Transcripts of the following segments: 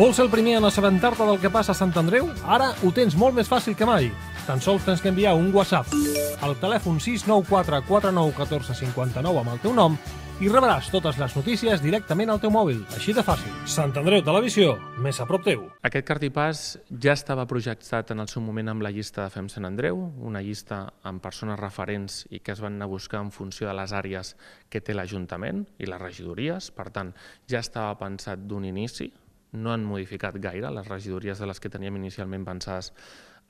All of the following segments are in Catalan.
Vols ser el primer en assabentar-te del que passa a Sant Andreu? Ara ho tens molt més fàcil que mai. Tan sols tens que enviar un WhatsApp al telèfon 694 49 14 59 amb el teu nom i rebràs totes les notícies directament al teu mòbil. Així de fàcil. Sant Andreu Televisió, més a prop teu. Aquest cartipàs ja estava projectat en el seu moment amb la llista de Fem Sant Andreu, una llista amb persones referents i que es van anar a buscar en funció de les àrees que té l'Ajuntament i les regidories. Per tant, ja estava pensat d'un inici no han modificat gaire les regidories de les que teníem inicialment pensades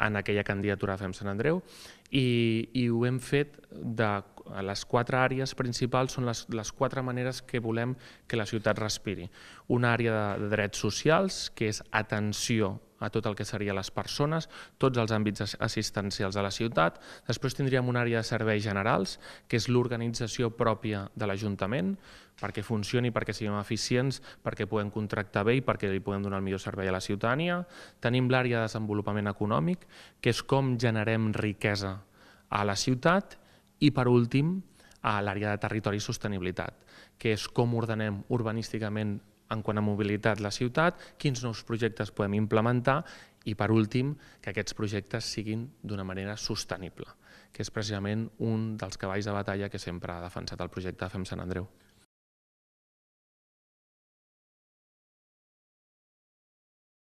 en aquella candidatura a Fem Sant Andreu i, i ho hem fet de les quatre àrees principals són les, les quatre maneres que volem que la ciutat respiri. Una àrea de, de drets socials, que és atenció a tot el que seria les persones, tots els àmbits assistencials de la ciutat. Després tindríem una àrea de serveis generals, que és l'organització pròpia de l'Ajuntament, perquè funcioni, perquè siguem eficients, perquè puguem contractar bé i perquè li puguem donar el millor servei a la ciutadania. Tenim l'àrea de desenvolupament econòmic, que és com generem riquesa a la ciutat. I, per últim, a l'àrea de territori i sostenibilitat, que és com ordenem urbanísticament en quant a mobilitat la ciutat, quins nous projectes podem implementar i, per últim, que aquests projectes siguin d'una manera sostenible, que és precisament un dels cavalls de batalla que sempre ha defensat el projecte de FEM Sant Andreu.